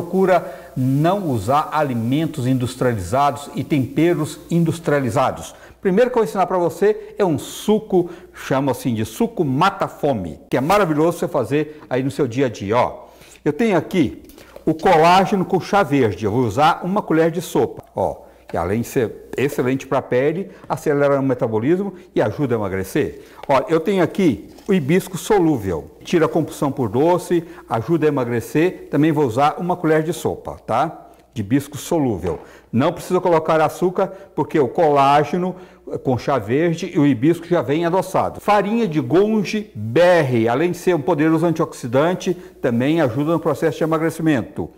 procura não usar alimentos industrializados e temperos industrializados. Primeiro que eu vou ensinar para você é um suco, chama assim de suco mata-fome, que é maravilhoso você fazer aí no seu dia a dia. Ó, eu tenho aqui o colágeno com chá verde, eu vou usar uma colher de sopa. Ó, que além de ser excelente para a pele, acelera o metabolismo e ajuda a emagrecer. Olha, eu tenho aqui o hibisco solúvel. Tira a compulsão por doce, ajuda a emagrecer. Também vou usar uma colher de sopa, tá? De hibisco solúvel. Não precisa colocar açúcar, porque o colágeno eh, com chá verde e o hibisco já vem adoçado. Farinha de gonge berry, além de ser um poderoso antioxidante, também ajuda no processo de emagrecimento.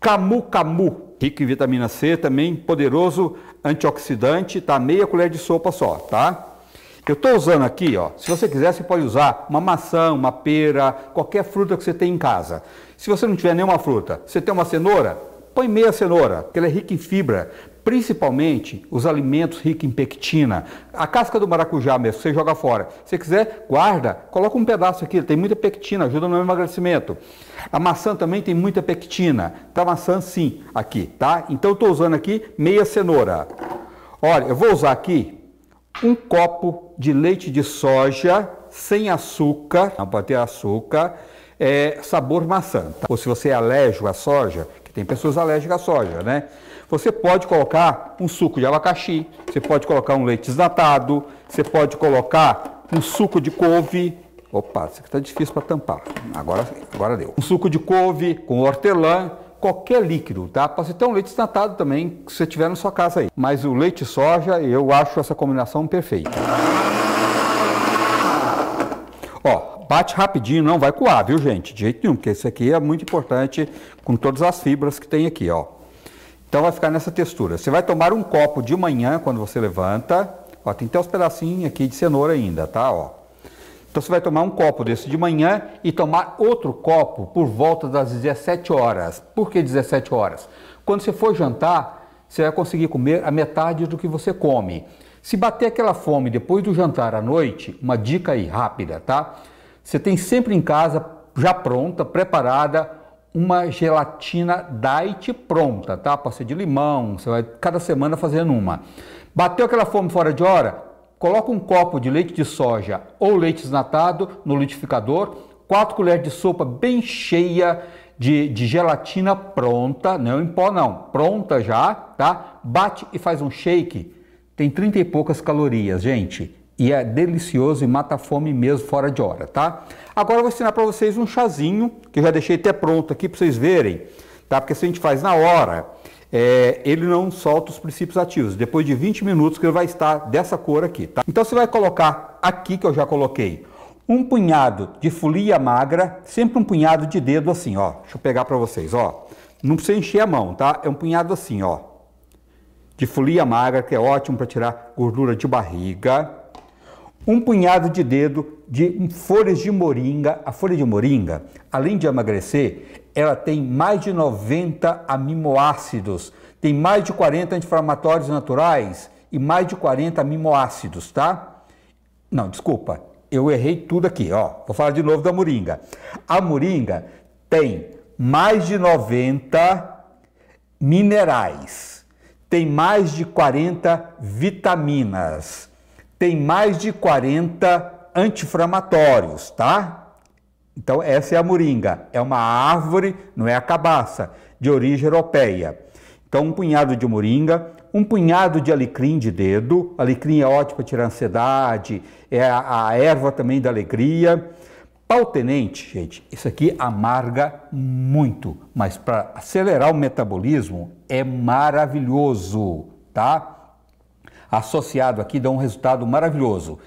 Camu camu, rico em vitamina C, também poderoso antioxidante, tá? Meia colher de sopa só, tá? Eu estou usando aqui, ó, se você quiser, você pode usar uma maçã, uma pera, qualquer fruta que você tem em casa. Se você não tiver nenhuma fruta, você tem uma cenoura, põe meia cenoura, porque ela é rica em fibra, principalmente os alimentos ricos em pectina. A casca do maracujá mesmo, você joga fora. Se quiser, guarda, coloca um pedaço aqui, tem muita pectina, ajuda no emagrecimento. A maçã também tem muita pectina. Tá maçã sim, aqui, tá? Então estou usando aqui meia cenoura. Olha, eu vou usar aqui um copo de leite de soja sem açúcar, não pode ter açúcar, é sabor maçã. Tá? Ou se você é alérgico à soja, que tem pessoas alérgicas à soja, né? Você pode colocar um suco de abacaxi, você pode colocar um leite desnatado, você pode colocar um suco de couve. Opa, isso aqui está difícil para tampar. Agora, agora deu. Um suco de couve com hortelã, qualquer líquido, tá? Pode ser até um leite desnatado também, se você tiver na sua casa aí. Mas o leite soja, eu acho essa combinação perfeita. Ó, bate rapidinho, não vai coar, viu, gente? De jeito nenhum, porque esse aqui é muito importante com todas as fibras que tem aqui, ó. Então vai ficar nessa textura. Você vai tomar um copo de manhã quando você levanta. Ó, tem até uns pedacinhos aqui de cenoura ainda, tá, ó. Então você vai tomar um copo desse de manhã e tomar outro copo por volta das 17 horas. Por que 17 horas? Quando você for jantar, você vai conseguir comer a metade do que você come. Se bater aquela fome depois do jantar à noite, uma dica aí rápida, tá? Você tem sempre em casa, já pronta, preparada, uma gelatina diet pronta, tá? Pode ser de limão, você vai cada semana fazendo uma. Bateu aquela fome fora de hora? Coloca um copo de leite de soja ou leite desnatado no liquidificador, 4 colheres de sopa bem cheia de, de, gelatina pronta, não em pó não, pronta já, tá? Bate e faz um shake tem 30 e poucas calorias, gente. E é delicioso e mata a fome mesmo fora de hora, tá? Agora eu vou ensinar para vocês um chazinho, que eu já deixei até pronto aqui para vocês verem, tá? Porque se a gente faz na hora, é, ele não solta os princípios ativos. Depois de 20 minutos que ele vai estar dessa cor aqui, tá? Então você vai colocar aqui que eu já coloquei um punhado de folia magra, sempre um punhado de dedo assim, ó. Deixa eu pegar para vocês, ó. Não precisa encher a mão, tá? É um punhado assim, ó de folia magra, que é ótimo para tirar gordura de barriga, um punhado de dedo de folhas de moringa. A folha de moringa, além de emagrecer, ela tem mais de 90 aminoácidos, tem mais de 40 anti-inflamatórios naturais e mais de 40 aminoácidos, tá? Não, desculpa, eu errei tudo aqui, ó. Vou falar de novo da moringa. A moringa tem mais de 90 minerais tem mais de 40 vitaminas, tem mais de 40 anti-inflamatórios, tá? Então, essa é a moringa, é uma árvore, não é a cabaça, de origem europeia. Então, um punhado de moringa, um punhado de alecrim de dedo, alecrim é ótimo para tirar ansiedade, é a, a erva também da alegria. Pau-tenente, gente, isso aqui amarga muito, mas para acelerar o metabolismo é maravilhoso, tá? Associado aqui dá um resultado maravilhoso.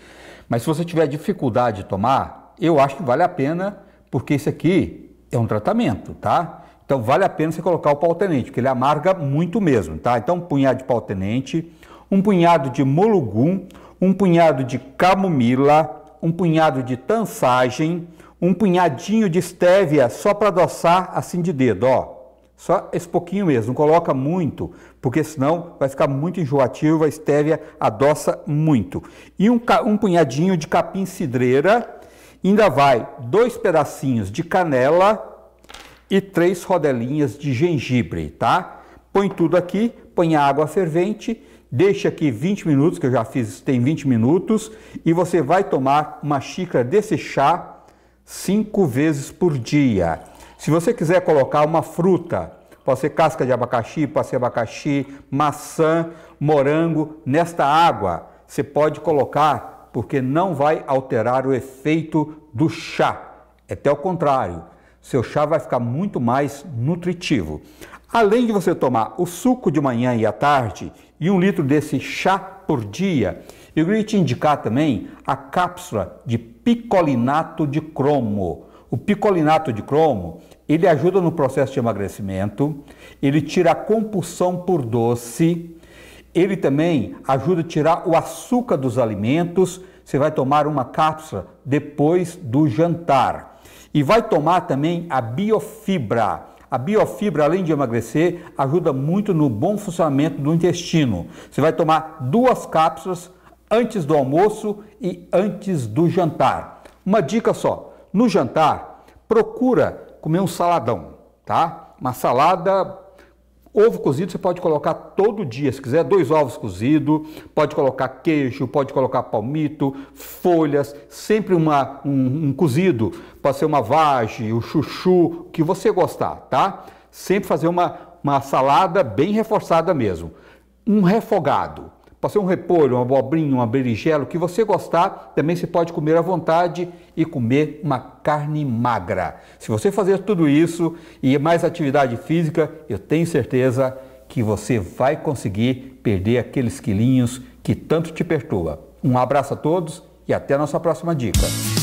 Mas se você tiver dificuldade de tomar, eu acho que vale a pena, porque isso aqui é um tratamento, tá? Então vale a pena você colocar o pau-tenente, porque ele amarga muito mesmo, tá? Então um punhado de pau-tenente, um punhado de molugum, um punhado de camomila, um punhado de tansagem, um punhadinho de stevia só para adoçar assim de dedo, ó. Só esse pouquinho mesmo, não coloca muito, porque senão vai ficar muito enjoativo, a estévia adoça muito. E um, um punhadinho de capim cidreira, ainda vai dois pedacinhos de canela e três rodelinhas de gengibre, tá? Põe tudo aqui, põe a água fervente, deixa aqui 20 minutos, que eu já fiz, tem 20 minutos, e você vai tomar uma xícara desse chá cinco vezes por dia. Se você quiser colocar uma fruta, pode ser casca de abacaxi, pode ser abacaxi, maçã, morango, nesta água, você pode colocar, porque não vai alterar o efeito do chá. É até o contrário, seu chá vai ficar muito mais nutritivo. Além de você tomar o suco de manhã e à tarde e um litro desse chá por dia, eu queria te indicar também a cápsula de picolinato de cromo. O picolinato de cromo, ele ajuda no processo de emagrecimento, ele tira a compulsão por doce, ele também ajuda a tirar o açúcar dos alimentos. Você vai tomar uma cápsula depois do jantar. E vai tomar também a biofibra. A biofibra, além de emagrecer, ajuda muito no bom funcionamento do intestino. Você vai tomar duas cápsulas antes do almoço e antes do jantar. Uma dica só: no jantar, procura comer um saladão, tá? Uma salada, ovo cozido você pode colocar todo dia, se quiser, dois ovos cozidos, pode colocar queijo, pode colocar palmito, folhas, sempre uma, um, um cozido, pode ser uma vagem, o um chuchu, o que você gostar, tá? Sempre fazer uma, uma salada bem reforçada mesmo. Um refogado. Pode ser um repolho, uma abobrinha, uma berigela, o que você gostar, também você pode comer à vontade e comer uma carne magra. Se você fazer tudo isso e mais atividade física, eu tenho certeza que você vai conseguir perder aqueles quilinhos que tanto te perturba. Um abraço a todos e até a nossa próxima dica.